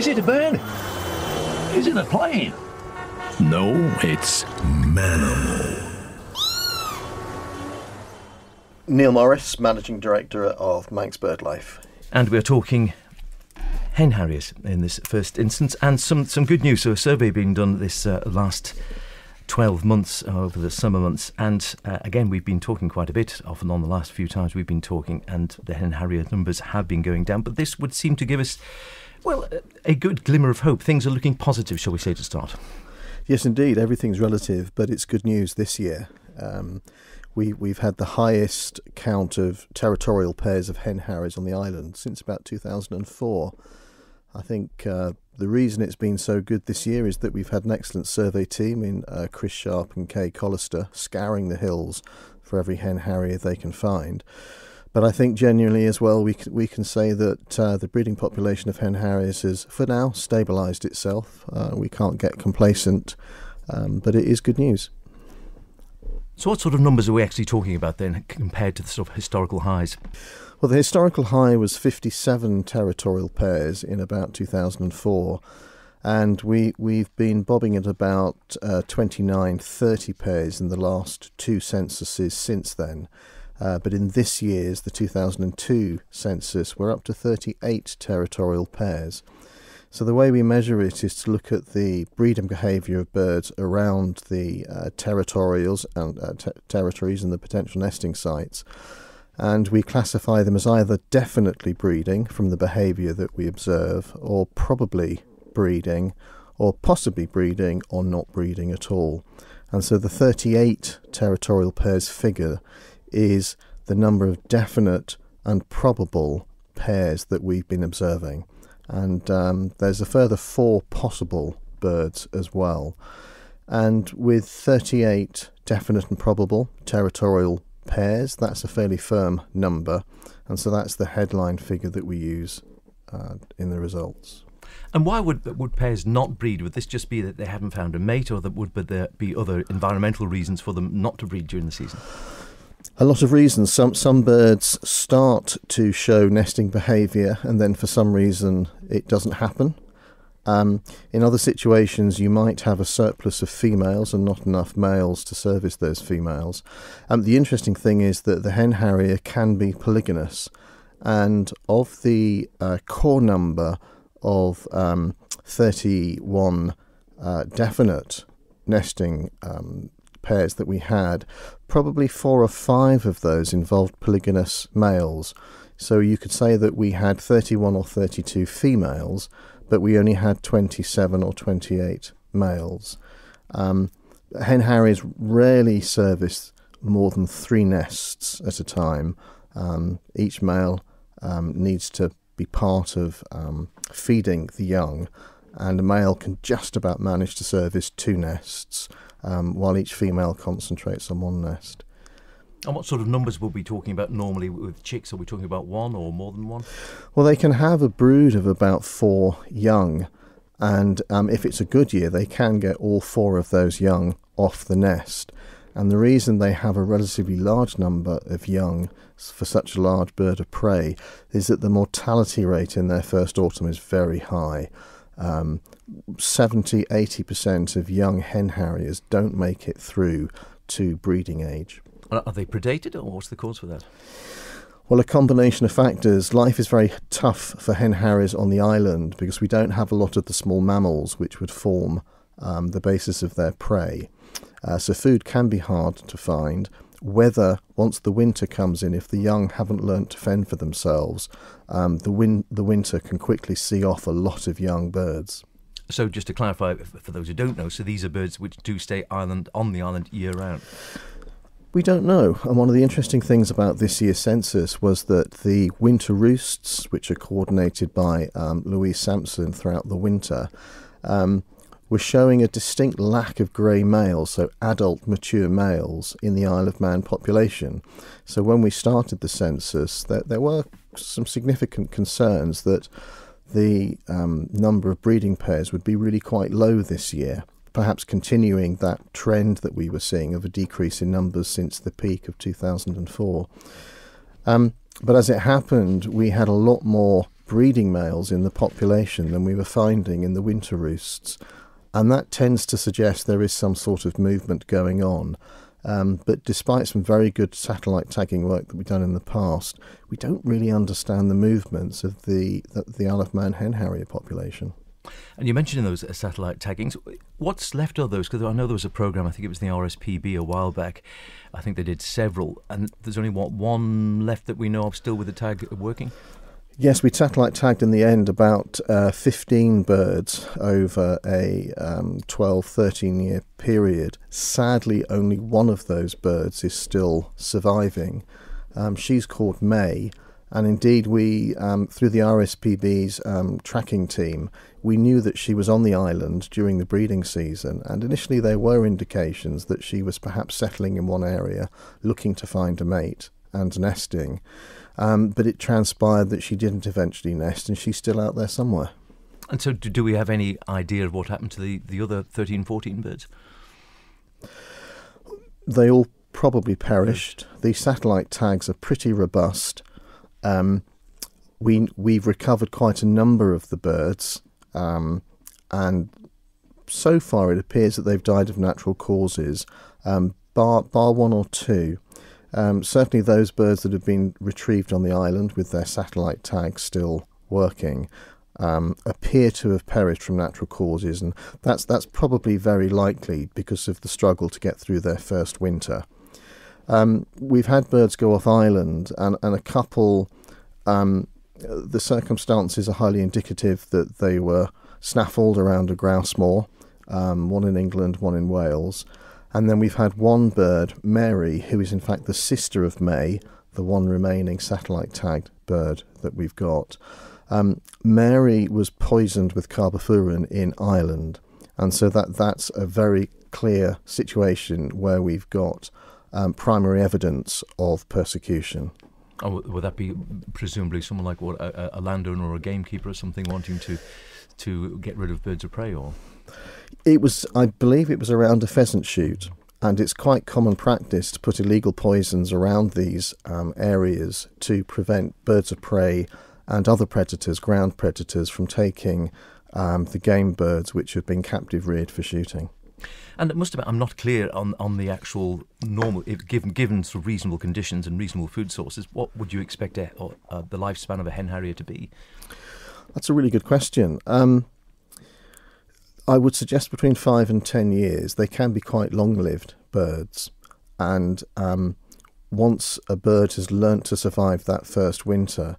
Is it a bird? Is it a plane? No, it's manimal. Neil Morris, Managing Director of Manx BirdLife. And we're talking hen harriers in this first instance, and some, some good news. So, a survey being done this uh, last 12 months over the summer months, and uh, again, we've been talking quite a bit, often on the last few times we've been talking, and the hen harrier numbers have been going down, but this would seem to give us well, a good glimmer of hope. Things are looking positive, shall we say, to start. Yes, indeed. Everything's relative, but it's good news this year. Um, we, we've had the highest count of territorial pairs of hen harriers on the island since about 2004. I think uh, the reason it's been so good this year is that we've had an excellent survey team in uh, Chris Sharp and Kay Collister scouring the hills for every hen harrier they can find. But I think genuinely as well, we can, we can say that uh, the breeding population of hen harriers has, for now, stabilised itself. Uh, we can't get complacent, um, but it is good news. So, what sort of numbers are we actually talking about then, compared to the sort of historical highs? Well, the historical high was 57 territorial pairs in about 2004 and we we've been bobbing at about uh, 29 30 pairs in the last two censuses since then uh, but in this year's, the 2002 census, we're up to 38 territorial pairs. So the way we measure it is to look at the breeding behaviour of birds around the uh, territorials and uh, territories and the potential nesting sites, and we classify them as either definitely breeding from the behaviour that we observe, or probably breeding, or possibly breeding, or not breeding at all. And so the 38 territorial pairs figure is the number of definite and probable pairs that we've been observing. And um, there's a further four possible birds as well. And with 38 definite and probable territorial pairs, that's a fairly firm number. And so that's the headline figure that we use uh, in the results. And why would would pairs not breed? Would this just be that they haven't found a mate, or that would there be other environmental reasons for them not to breed during the season? a lot of reasons. Some some birds start to show nesting behaviour, and then for some reason it doesn't happen. Um, in other situations, you might have a surplus of females and not enough males to service those females. Um, the interesting thing is that the hen harrier can be polygynous, and of the uh, core number of um, 31 uh, definite nesting um, pairs that we had, probably four or five of those involved polygynous males. So you could say that we had 31 or 32 females, but we only had 27 or 28 males. Um, hen harriers rarely service more than three nests at a time. Um, each male um, needs to be part of um, feeding the young, and a male can just about manage to service two nests um, while each female concentrates on one nest. And what sort of numbers would we be talking about normally with chicks? Are we talking about one or more than one? Well, they can have a brood of about four young, and um, if it's a good year, they can get all four of those young off the nest. And the reason they have a relatively large number of young for such a large bird of prey is that the mortality rate in their first autumn is very high. Um, 70 80% of young hen harriers don't make it through to breeding age. Are they predated or what's the cause for that? Well, a combination of factors. Life is very tough for hen harriers on the island because we don't have a lot of the small mammals which would form um, the basis of their prey. Uh, so, food can be hard to find whether once the winter comes in, if the young haven't learnt to fend for themselves, um, the, win- the winter can quickly see off a lot of young birds. So, just to clarify for those who don't know, so these are birds which do stay island on the island year round. We don't know. And one of the interesting things about this year's census was that the winter roosts, which are coordinated by um, Louise Sampson throughout the winter, um, were showing a distinct lack of grey males, so adult mature males, in the Isle of Man population. So when we started the census, there, there were some significant concerns that the um, number of breeding pairs would be really quite low this year, perhaps continuing that trend that we were seeing of a decrease in numbers since the peak of 2004. Um, but as it happened, we had a lot more breeding males in the population than we were finding in the winter roosts and that tends to suggest there is some sort of movement going on. Um, but despite some very good satellite tagging work that we've done in the past, we don't really understand the movements of the the, the Isle of Man hen harrier population. And you mentioned those uh, satellite taggings. What's left of those? Because I know there was a program. I think it was the RSPB a while back. I think they did several, and there's only what one left that we know of still with the tag working. Yes, we satellite tagged in the end about uh, 15 birds over a um, 12, 13 year period. Sadly, only one of those birds is still surviving. Um, she's called May. And indeed, we, um, through the RSPB's um, tracking team, we knew that she was on the island during the breeding season. And initially, there were indications that she was perhaps settling in one area, looking to find a mate and nesting. Um, but it transpired that she didn't eventually nest, and she's still out there somewhere. And so, do, do we have any idea of what happened to the, the other 13, 14 birds? They all probably perished. The satellite tags are pretty robust. Um, we, we've recovered quite a number of the birds, um, and so far it appears that they've died of natural causes, um, bar, bar one or two. Um, certainly, those birds that have been retrieved on the island with their satellite tags still working um, appear to have perished from natural causes, and that's that's probably very likely because of the struggle to get through their first winter. Um, we've had birds go off island, and, and a couple. Um, the circumstances are highly indicative that they were snaffled around a grouse moor, um, one in England, one in Wales and then we've had one bird, Mary, who is in fact the sister of May, the one remaining satellite tagged bird that we've got. Um, Mary was poisoned with carbofurin in Ireland. And so that, that's a very clear situation where we've got um, primary evidence of persecution. Oh, would that be presumably someone like what, a, a landowner or a gamekeeper or something wanting to, to get rid of birds of prey or? It was, I believe, it was around a pheasant shoot, and it's quite common practice to put illegal poisons around these um, areas to prevent birds of prey and other predators, ground predators, from taking um, the game birds which have been captive reared for shooting. And it must have been, I'm not clear on, on the actual normal, if given, given sort of reasonable conditions and reasonable food sources, what would you expect a, or, uh, the lifespan of a hen harrier to be? That's a really good question. Um, I would suggest between five and ten years. They can be quite long-lived birds, and um, once a bird has learnt to survive that first winter,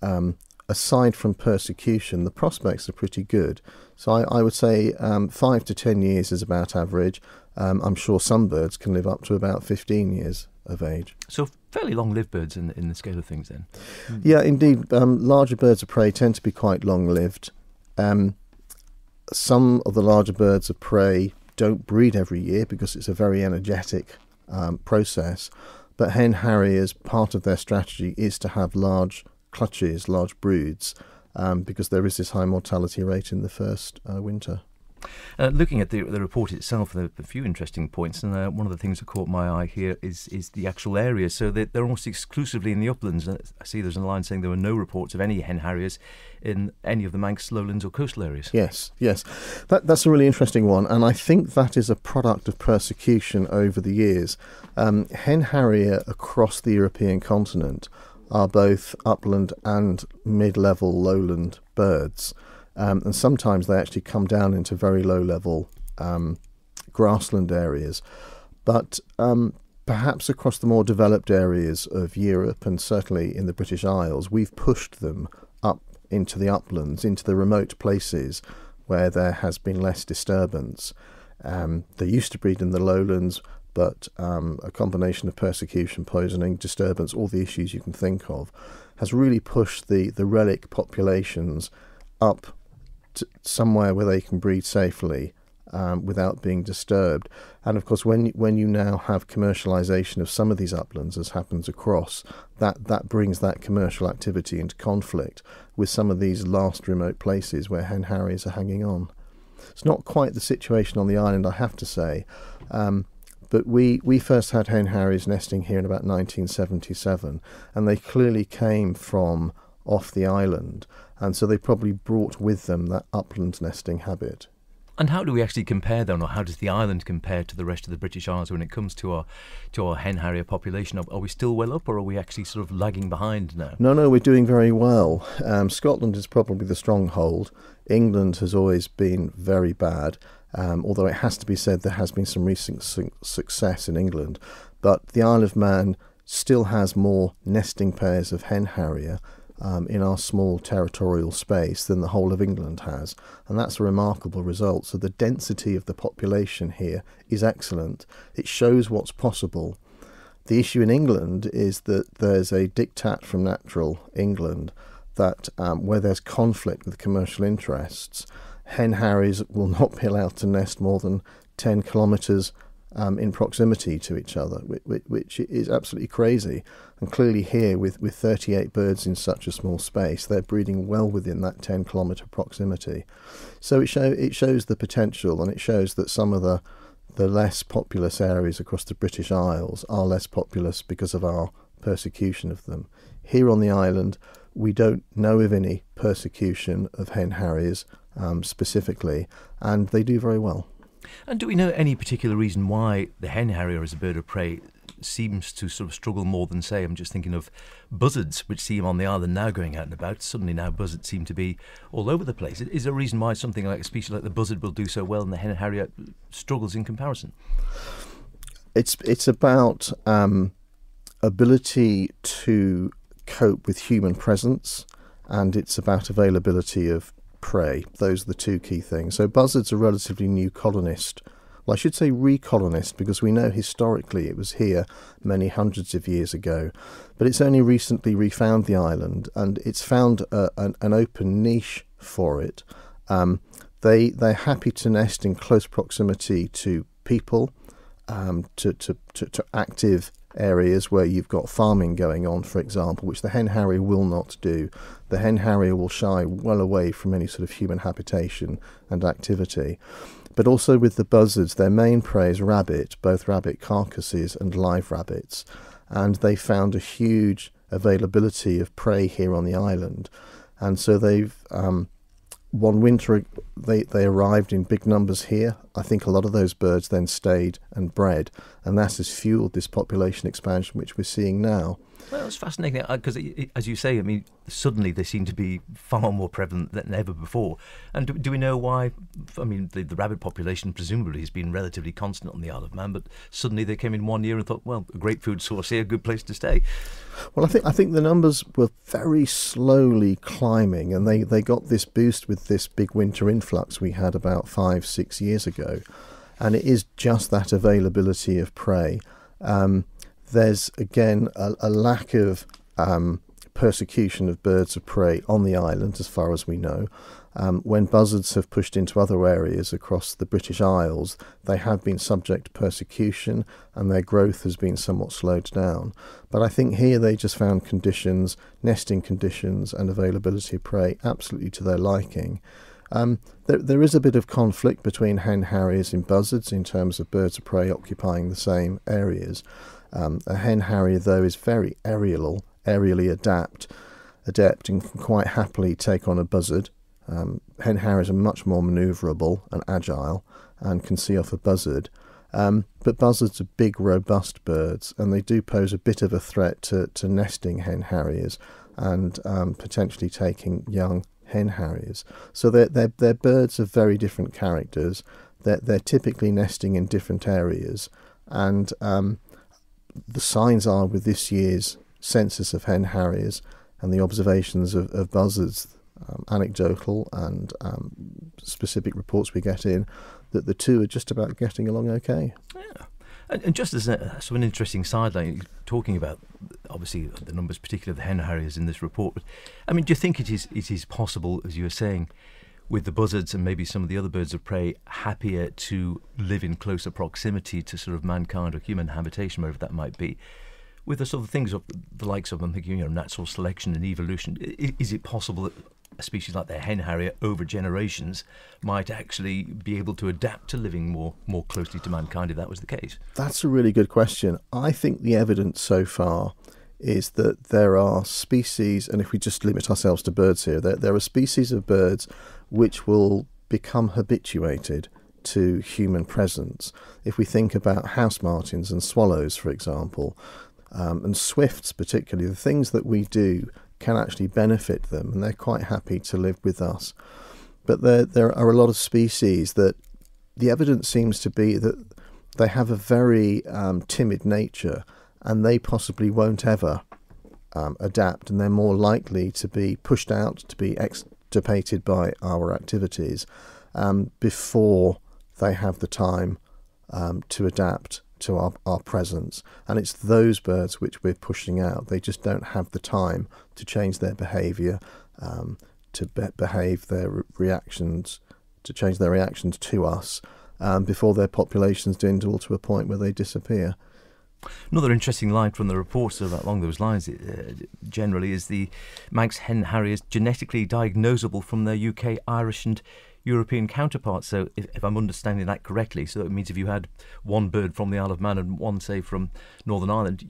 um, aside from persecution, the prospects are pretty good. So I, I would say um, five to ten years is about average. Um, I'm sure some birds can live up to about fifteen years of age. So fairly long-lived birds in the, in the scale of things, then. Yeah, indeed. Um, larger birds of prey tend to be quite long-lived. Um, some of the larger birds of prey don't breed every year because it's a very energetic um, process. But hen harriers, part of their strategy is to have large clutches, large broods, um, because there is this high mortality rate in the first uh, winter. Uh, looking at the, the report itself, there are a few interesting points, and uh, one of the things that caught my eye here is is the actual area. So they're, they're almost exclusively in the uplands. Uh, I see there's a line saying there were no reports of any hen harriers in any of the Manx lowlands or coastal areas. Yes, yes, that, that's a really interesting one, and I think that is a product of persecution over the years. Um, hen harrier across the European continent are both upland and mid-level lowland birds. Um, and sometimes they actually come down into very low level um, grassland areas. But um, perhaps across the more developed areas of Europe and certainly in the British Isles, we've pushed them up into the uplands, into the remote places where there has been less disturbance. Um, they used to breed in the lowlands, but um, a combination of persecution, poisoning, disturbance, all the issues you can think of, has really pushed the, the relic populations up to somewhere where they can breed safely um, without being disturbed. And of course, when when you now have commercialization of some of these uplands, as happens across, that that brings that commercial activity into conflict with some of these last remote places where hen harriers are hanging on. It's not quite the situation on the island, I have to say. Um, but we, we first had hen harriers nesting here in about 1977, and they clearly came from off the island, and so they probably brought with them that upland nesting habit. And how do we actually compare then, or how does the island compare to the rest of the British Isles when it comes to our to our hen harrier population? Are, we still well up, or are we actually sort of lagging behind now? No, no, we're doing very well. Um, Scotland is probably the stronghold. England has always been very bad, um, although it has to be said there has been some recent su- success in England. But the Isle of Man still has more nesting pairs of hen harrier um, in our small territorial space than the whole of England has. And that's a remarkable result. So the density of the population here is excellent. It shows what's possible. The issue in England is that there's a diktat from natural England that um, where there's conflict with commercial interests, hen harries will not be allowed to nest more than 10 kilometres um, in proximity to each other, which, which is absolutely crazy. And clearly, here with, with 38 birds in such a small space, they're breeding well within that 10 kilometre proximity. So it, show, it shows the potential and it shows that some of the, the less populous areas across the British Isles are less populous because of our persecution of them. Here on the island, we don't know of any persecution of hen harriers um, specifically, and they do very well. And do we know any particular reason why the hen harrier as a bird of prey seems to sort of struggle more than, say, I'm just thinking of buzzards, which seem on the island now going out and about. Suddenly now buzzards seem to be all over the place. Is there a reason why something like a species like the buzzard will do so well and the hen harrier struggles in comparison? It's, it's about um, ability to cope with human presence and it's about availability of prey. Those are the two key things. So buzzards are relatively new colonist. Well, I should say recolonist because we know historically it was here many hundreds of years ago, but it's only recently refound the island and it's found a, uh, an, an, open niche for it. Um, they they're happy to nest in close proximity to people, um, to, to, to, to active areas where you've got farming going on, for example, which the hen harrier will not do. The hen harrier will shy well away from any sort of human habitation and activity. But also with the buzzards, their main prey is rabbit, both rabbit carcasses and live rabbits. And they found a huge availability of prey here on the island. And so they've um, one winter they, they arrived in big numbers here. I think a lot of those birds then stayed and bred, and that has fueled this population expansion which we're seeing now. Well, it's fascinating because, uh, as you say, I mean, suddenly they seem to be far more prevalent than ever before. And do, do we know why? I mean, the, the, rabbit population presumably has been relatively constant on the Isle of Man, but suddenly they came in one year and thought, well, a great food source here, a good place to stay. Well, I think I think the numbers were very slowly climbing, and they, they got this boost with this big winter influx we had about five six years ago, and it is just that availability of prey. Um, there's again a, a lack of um, persecution of birds of prey on the island, as far as we know. Um, when buzzards have pushed into other areas across the British Isles, they have been subject to persecution and their growth has been somewhat slowed down. But I think here they just found conditions, nesting conditions, and availability of prey absolutely to their liking. Um, there, there is a bit of conflict between hen harriers and buzzards in terms of birds of prey occupying the same areas. Um, a hen harrier, though, is very aerial, aerially adapt, adept and can quite happily take on a buzzard. Um, hen harriers are much more manoeuvrable and agile and can see off a buzzard. Um, but buzzards are big, robust birds, and they do pose a bit of a threat to, to nesting hen harriers and um, potentially taking young hen harriers. So they're, they're, they're birds of very different characters. They're, they're typically nesting in different areas, and um, the signs are with this year's census of hen harriers and the observations of, of buzzards, um, anecdotal and um, specific reports we get in, that the two are just about getting along okay. Yeah. And, just as a, an interesting sideline, talking about obviously the numbers, particularly the hen harriers in this report, but, I mean, do you think it is it is possible, as you were saying, with the buzzards and maybe some of the other birds of prey happier to live in closer proximity to sort of mankind or human habitation, wherever that might be. With the sort of things of the likes of, I'm thinking, you know, natural selection and evolution, is it possible that a species like the hen harrier over generations might actually be able to adapt to living more more closely to mankind if that was the case? That's a really good question. I think the evidence so far is that there are species, and if we just limit ourselves to birds here, there, there are species of birds which will become habituated to human presence. If we think about house martins and swallows, for example, um, and swifts particularly, the things that we do can actually benefit them, and they're quite happy to live with us. But there, there are a lot of species that the evidence seems to be that they have a very um, timid nature and they possibly won't ever um, adapt, and they're more likely to be pushed out, to be extirpated by our activities um, before they have the time um, to adapt to our, our presence. And it's those birds which we're pushing out. They just don't have the time to change their behaviour, um, to be behave their re reactions, to change their reactions to us um, before their populations dwindle to a point where they disappear. Another interesting line from the reports along those lines uh, generally is the Manx hen harriers genetically diagnosable from their UK, Irish, and European counterparts. So, if, if, I'm understanding that correctly, so that means if you had one bird from the Isle of Man and one, say, from Northern Ireland,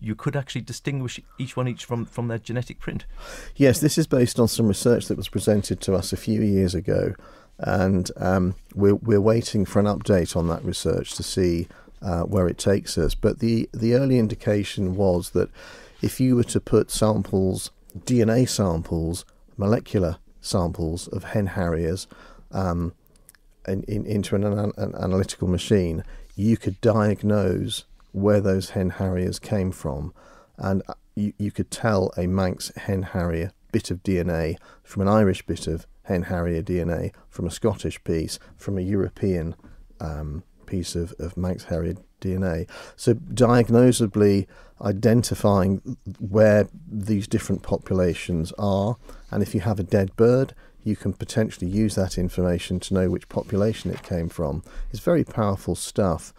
you could actually distinguish each one each from, from their genetic print. Yes, this is based on some research that was presented to us a few years ago, and um, we're, we're waiting for an update on that research to see uh, where it takes us. But the, the early indication was that if you were to put samples, DNA samples, molecular samples of hen harriers um, in, in, into an, an, analytical machine, you could diagnose where those hen harriers came from. And uh, you, you could tell a Manx hen harrier bit of DNA from an Irish bit of hen harrier DNA, from a Scottish piece, from a European um, piece of, of Max Harrier DNA. So, diagnosably identifying where these different populations are, and if you have a dead bird, you can potentially use that information to know which population it came from. It's very powerful stuff.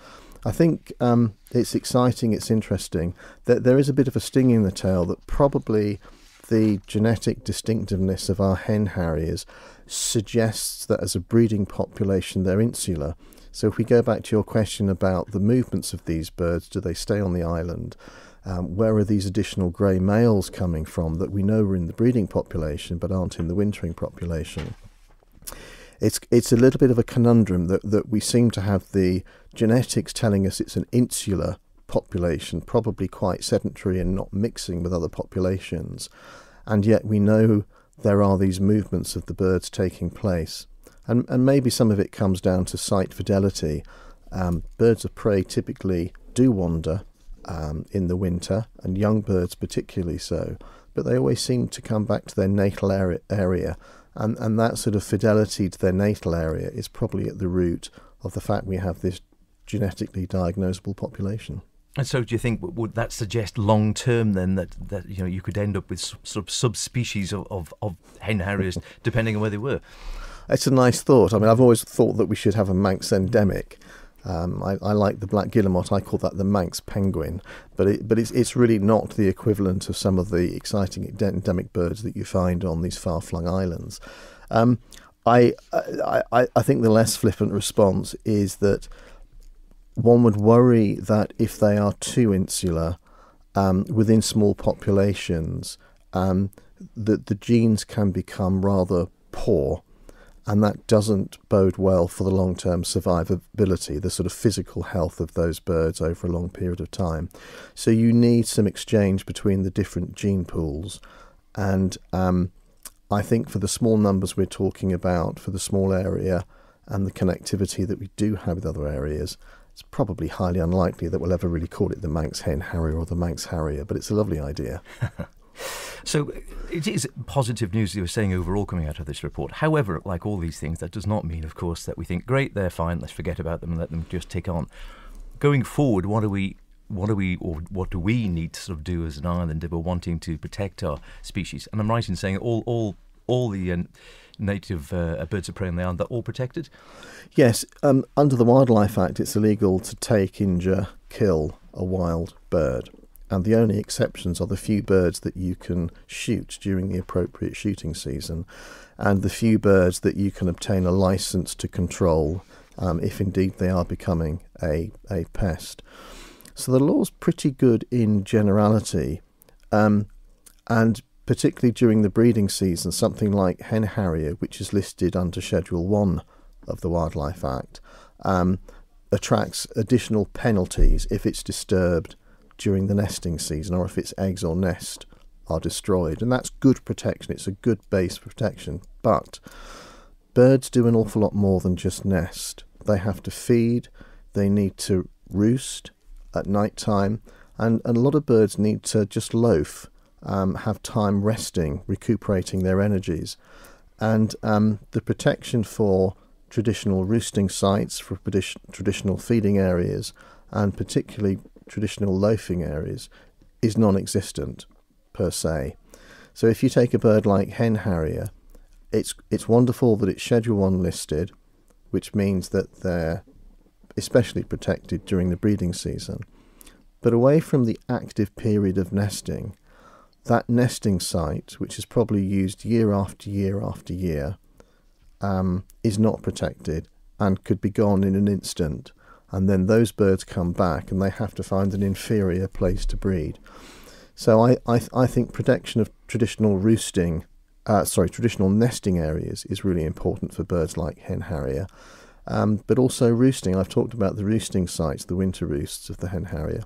I think um, it's exciting, it's interesting. That there is a bit of a sting in the tail that probably the genetic distinctiveness of our hen harriers suggests that as a breeding population they're insular. So if we go back to your question about the movements of these birds, do they stay on the island? Um, where are these additional grey males coming from that we know are in the breeding population but aren't in the wintering population? It's, it's a little bit of a conundrum that, that we seem to have the genetics telling us it's an insular population, probably quite sedentary and not mixing with other populations. And yet we know there are these movements of the birds taking place and and maybe some of it comes down to site fidelity. Um, birds of prey typically do wander um, in the winter, and young birds particularly so. But they always seem to come back to their natal area, and and that sort of fidelity to their natal area is probably at the root of the fact we have this genetically diagnosable population. And so, do you think would that suggest long term then that, that you know you could end up with sort of subspecies of, of, of hen harriers depending on where they were? it's a nice thought. I mean, I've always thought that we should have a Manx endemic. Um, I, I, like the black guillemot. I call that the Manx penguin, but it, but it's it's really not the equivalent of some of the exciting endemic birds that you find on these far flung islands. Um, I, I I think the less flippant response is that one would worry that if they are too insular um, within small populations, um, that the genes can become rather poor and that doesn't bode well for the long term survivability, the sort of physical health of those birds over a long period of time. So you need some exchange between the different gene pools, and um, I think for the small numbers we're talking about, for the small area and the connectivity that we do have with other areas, it's probably highly unlikely that we'll ever really call it the Manx hen harrier or the Manx harrier, but it's a lovely idea. So it is positive news you were saying overall coming out of this report. However, like all these things, that does not mean, of course, that we think, great, they're fine, let's forget about them and let them just tick on. Going forward, what do we what do we or what do we need to sort of do as an island if we're wanting to protect our species? And I'm right in saying all all all the uh, native uh, birds of prey on the island are all protected. Yes, um, under the Wildlife Act, it's illegal to take, injure, kill a wild bird and the only exceptions are the few birds that you can shoot during the appropriate shooting season and the few birds that you can obtain a license to control um, if indeed they are becoming a, a pest. So the law's pretty good in generality um, and particularly during the breeding season, something like hen harrier, which is listed under Schedule 1 of the Wildlife Act, um, attracts additional penalties if it's disturbed during the nesting season or if its eggs or nest are destroyed. And that's good protection, it's a good base protection. But birds do an awful lot more than just nest. They have to feed, they need to roost at night time, and, and a lot of birds need to just loaf, um, have time resting, recuperating their energies. And um, the protection for traditional roosting sites, for traditional feeding areas, and particularly traditional loafing areas is non existent per se. So if you take a bird like hen harrier, it's, it's wonderful that it's Schedule 1 listed, which means that they're especially protected during the breeding season. But away from the active period of nesting, that nesting site, which is probably used year after year after year, um, is not protected and could be gone in an instant and then those birds come back and they have to find an inferior place to breed. So I, I, I think protection of traditional roosting, uh, sorry, traditional nesting areas is really important for birds like hen harrier. Um, but also roosting. I've talked about the roosting sites, the winter roosts of the hen harrier.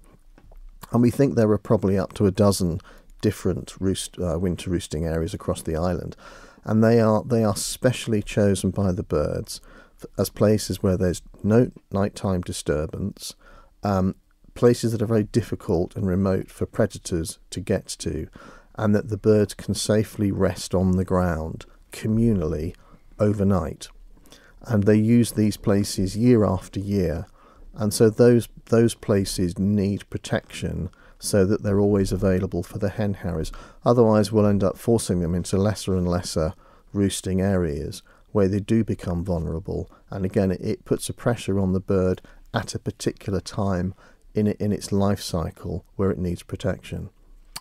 And we think there are probably up to a dozen different roost, uh, winter roosting areas across the island. And they are, they are specially chosen by the birds as places where there's no nighttime disturbance, um, places that are very difficult and remote for predators to get to, and that the birds can safely rest on the ground communally overnight. And they use these places year after year, and so those those places need protection so that they're always available for the hen harriers. Otherwise, we'll end up forcing them into lesser and lesser roosting areas where they do become vulnerable. And again, it puts a pressure on the bird at a particular time in, in its life cycle where it needs protection.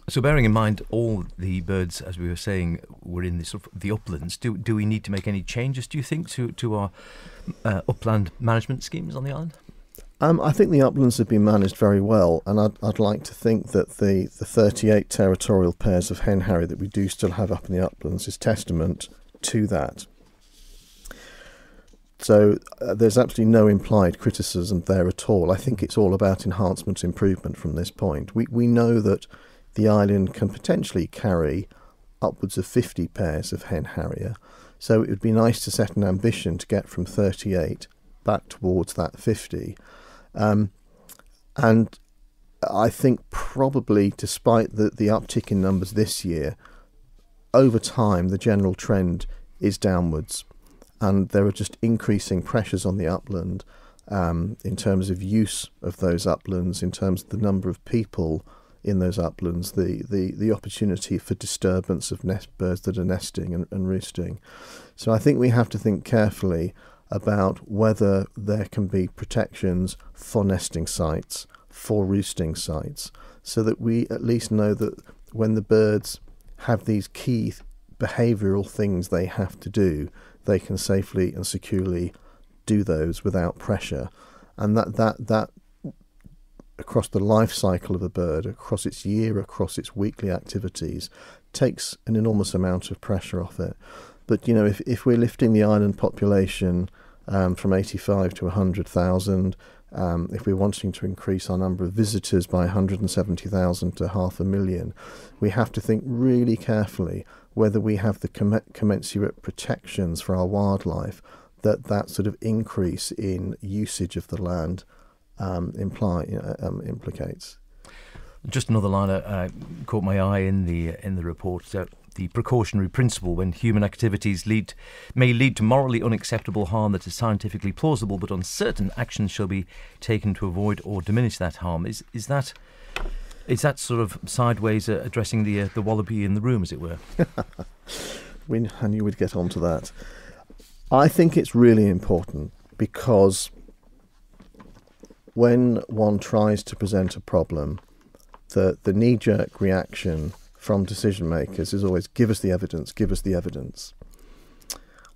So, bearing in mind all the birds, as we were saying, were in the, sort of the uplands, do, do we need to make any changes, do you think, to, to our uh, upland management schemes on the island? Um, I think the uplands have been managed very well, and I'd, I'd like to think that the, the 38 territorial pairs of hen harry that we do still have up in the uplands is testament to that. So uh, there's absolutely no implied criticism there at all. I think it's all about enhancement, improvement from this point. We, we know that the island can potentially carry upwards of 50 pairs of hen harrier. So it would be nice to set an ambition to get from 38 back towards that 50. Um, and I think probably despite the, the uptick in numbers this year, over time the general trend is downwards and there are just increasing pressures on the upland um, in terms of use of those uplands, in terms of the number of people in those uplands, the, the, the opportunity for disturbance of nest birds that are nesting and, and roosting. So I think we have to think carefully about whether there can be protections for nesting sites, for roosting sites, so that we at least know that when the birds have these key behavioural things they have to do, they can safely and securely do those without pressure. And that, that, that across the life cycle of a bird, across its year, across its weekly activities, takes an enormous amount of pressure off it. But you know, if, if we're lifting the island population um, from 85 to 100,000, um, if we're wanting to increase our number of visitors by 170,000 to half a million, we have to think really carefully whether we have the commensurate protections for our wildlife that that sort of increase in usage of the land um, imply, um, implicates. Just another line that uh, uh, caught my eye in the uh, in the report. So the precautionary principle when human activities lead, may lead to morally unacceptable harm that is scientifically plausible, but uncertain actions shall be taken to avoid or diminish that harm. Is, is that. Is that sort of sideways uh, addressing the uh, the wallaby in the room, as it were? we, I knew we'd get on to that. I think it's really important because when one tries to present a problem, the, the knee jerk reaction from decision makers is always give us the evidence, give us the evidence.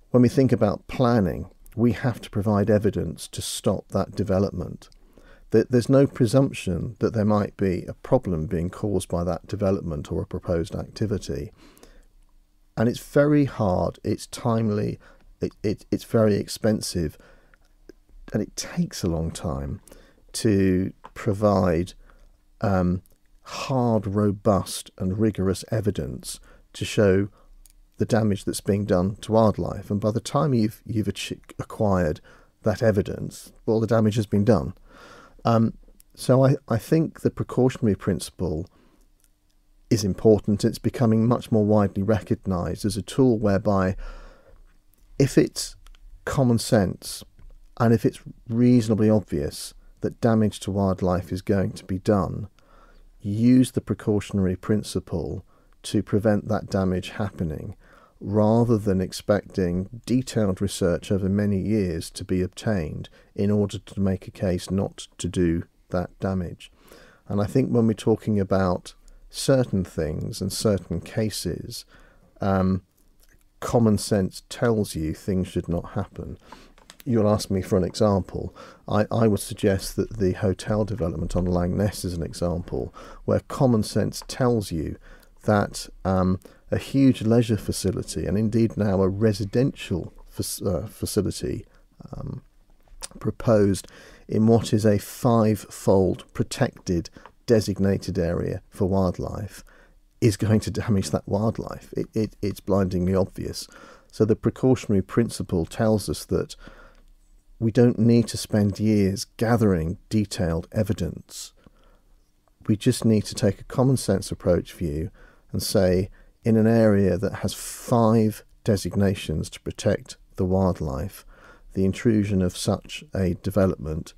When we think about planning, we have to provide evidence to stop that development. There's no presumption that there might be a problem being caused by that development or a proposed activity. And it's very hard, it's timely, it, it, it's very expensive, and it takes a long time to provide um, hard, robust, and rigorous evidence to show the damage that's being done to wildlife. And by the time you've you've acquired that evidence, well, the damage has been done. Um, so I, I think the precautionary principle is important. It's becoming much more widely recognised as a tool whereby, if it's common sense and if it's reasonably obvious that damage to wildlife is going to be done, use the precautionary principle to prevent that damage happening rather than expecting detailed research over many years to be obtained in order to make a case not to do that damage. And I think when we're talking about certain things and certain cases, um, common sense tells you things should not happen you will ask me for an example, I, I would suggest that the hotel development on Langness is an example where common sense tells you that um, a huge leisure facility and indeed now a residential uh, facility um, proposed in what is a five-fold protected designated area for wildlife is going to damage that wildlife. It, it, it's blindingly obvious. So the precautionary principle tells us that we don't need to spend years gathering detailed evidence. We just need to take a common sense approach view and say, in an area that has five designations to protect the wildlife, the intrusion of such a development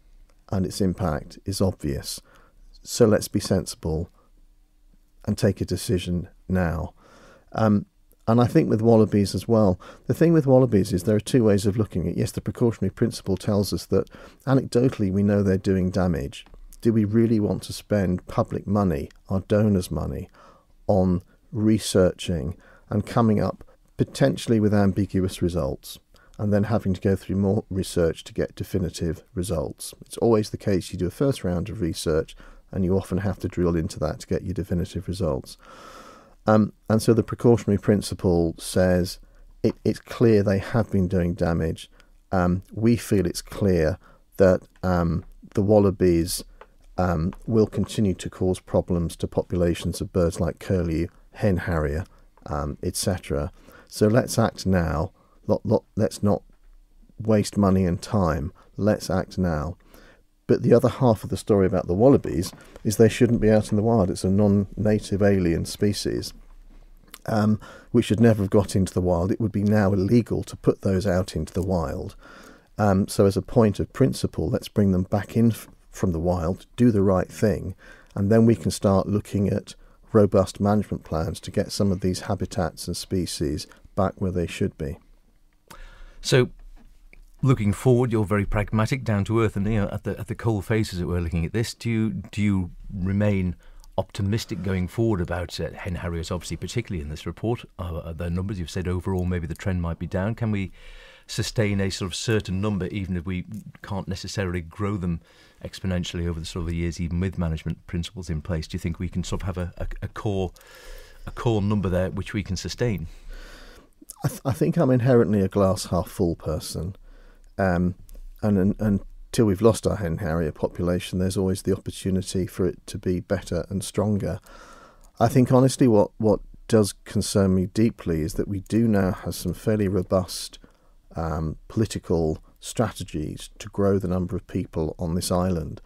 and its impact is obvious. So let's be sensible and take a decision now. Um, and I think with wallabies as well, the thing with wallabies is there are two ways of looking at it. Yes, the precautionary principle tells us that anecdotally we know they're doing damage. Do we really want to spend public money, our donors' money, on researching and coming up potentially with ambiguous results and then having to go through more research to get definitive results? It's always the case you do a first round of research and you often have to drill into that to get your definitive results. Um, and so the precautionary principle says it, it's clear they have been doing damage. Um, we feel it's clear that um, the wallabies um, will continue to cause problems to populations of birds like curlew, hen harrier, um, etc. So let's act now. Let, let, let's not waste money and time. Let's act now. But the other half of the story about the wallabies is they shouldn't be out in the wild. It's a non native alien species. Um, which should never have got into the wild. It would be now illegal to put those out into the wild. Um, so, as a point of principle, let's bring them back in f- from the wild, do the right thing, and then we can start looking at robust management plans to get some of these habitats and species back where they should be. So, looking forward, you're very pragmatic, down to earth, and you know, at the at the coal face, as it were, looking at this. Do you do you remain optimistic going forward about uh, hen harriers? Obviously, particularly in this report, uh, the numbers you've said overall, maybe the trend might be down. Can we sustain a sort of certain number, even if we can't necessarily grow them exponentially over the sort of the years, even with management principles in place? Do you think we can sort of have a, a, a core a core number there which we can sustain? I, th- I think I'm inherently a glass half full person. Um, and, and, until we've lost our hen harrier population, there's always the opportunity for it to be better and stronger. I think honestly, what what does concern me deeply is that we do now have some fairly robust um, political strategies to grow the number of people on this island.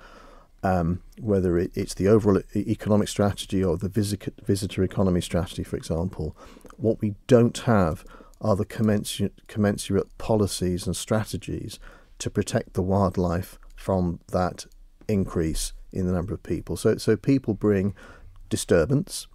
Um, whether it, it's the overall economic strategy or the visit, visitor economy strategy, for example, what we don't have are the commensurate, commensurate policies and strategies to protect the wildlife from that increase in the number of people. So, so people bring disturbance,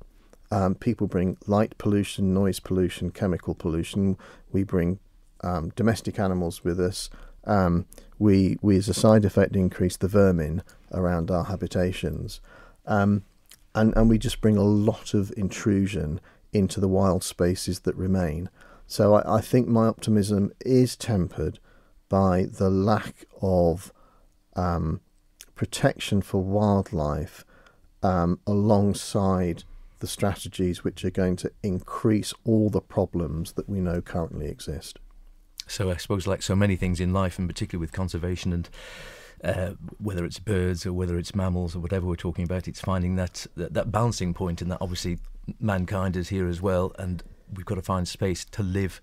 um, people bring light pollution, noise pollution, chemical pollution. We bring um, domestic animals with us. Um, we, we, as a side effect, increase the vermin around our habitations. Um, and, and we just bring a lot of intrusion into the wild spaces that remain. So I, I think my optimism is tempered by the lack of um, protection for wildlife um, alongside the strategies which are going to increase all the problems that we know currently exist. So I suppose, like so many things in life, and particularly with conservation and uh, whether it's birds or whether it's mammals or whatever we're talking about, it's finding that, that, that balancing point, and that obviously mankind is here as well, and we've got to find space to live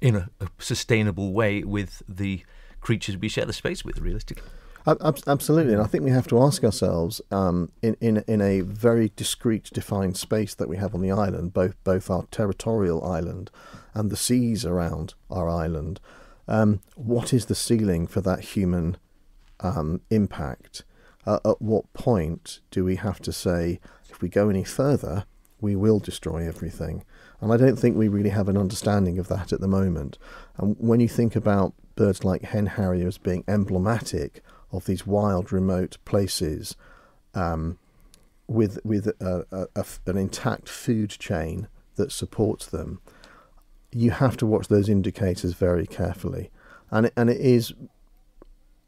in a, a sustainable way with the creatures we share the space with, realistically. Absolutely, and I think we have to ask ourselves um, in, in in a very discrete, defined space that we have on the island, both both our territorial island and the seas around our island. Um, what is the ceiling for that human um, impact? Uh, at what point do we have to say, if we go any further, we will destroy everything. And I don't think we really have an understanding of that at the moment. And when you think about birds like hen harriers being emblematic of these wild, remote places um, with, with a, a, a, an intact food chain that supports them, you have to watch those indicators very carefully. And it, and it is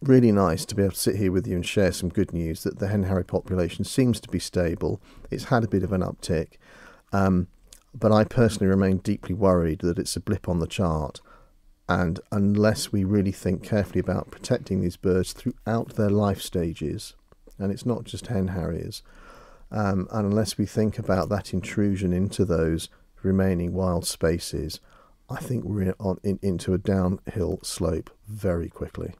really nice to be able to sit here with you and share some good news that the hen harry population seems to be stable. It's had a bit of an uptick, um, but I personally remain deeply worried that it's a blip on the chart. And unless we really think carefully about protecting these birds throughout their life stages, and it's not just hen harriers, um, and unless we think about that intrusion into those remaining wild spaces, I think we're on, in, into a downhill slope very quickly.